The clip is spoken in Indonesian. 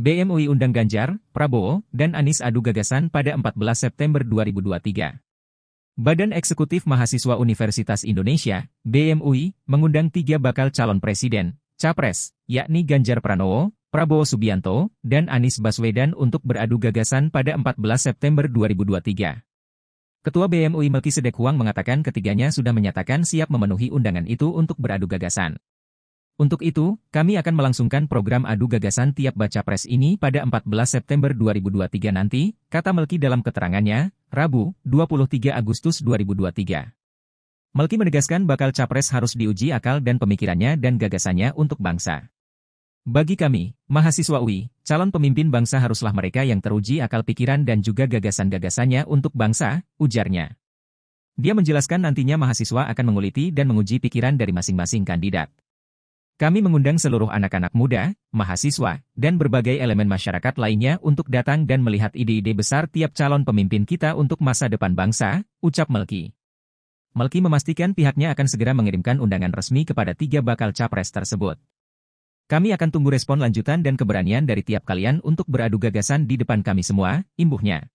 BMUI undang Ganjar, Prabowo, dan Anies adu gagasan pada 14 September 2023. Badan Eksekutif Mahasiswa Universitas Indonesia, BMUI, mengundang tiga bakal calon presiden, Capres, yakni Ganjar Pranowo, Prabowo Subianto, dan Anies Baswedan untuk beradu gagasan pada 14 September 2023. Ketua BMUI Sedek Huang mengatakan ketiganya sudah menyatakan siap memenuhi undangan itu untuk beradu gagasan. Untuk itu, kami akan melangsungkan program adu gagasan tiap baca pres ini pada 14 September 2023 nanti, kata Melki dalam keterangannya, Rabu, 23 Agustus 2023. Melki menegaskan bakal capres harus diuji akal dan pemikirannya dan gagasannya untuk bangsa. Bagi kami, mahasiswa UI, calon pemimpin bangsa haruslah mereka yang teruji akal pikiran dan juga gagasan-gagasannya untuk bangsa, ujarnya. Dia menjelaskan nantinya mahasiswa akan menguliti dan menguji pikiran dari masing-masing kandidat. Kami mengundang seluruh anak-anak muda, mahasiswa, dan berbagai elemen masyarakat lainnya untuk datang dan melihat ide-ide besar tiap calon pemimpin kita untuk masa depan bangsa, ucap Melki. Melki memastikan pihaknya akan segera mengirimkan undangan resmi kepada tiga bakal capres tersebut. Kami akan tunggu respon lanjutan dan keberanian dari tiap kalian untuk beradu gagasan di depan kami semua, imbuhnya.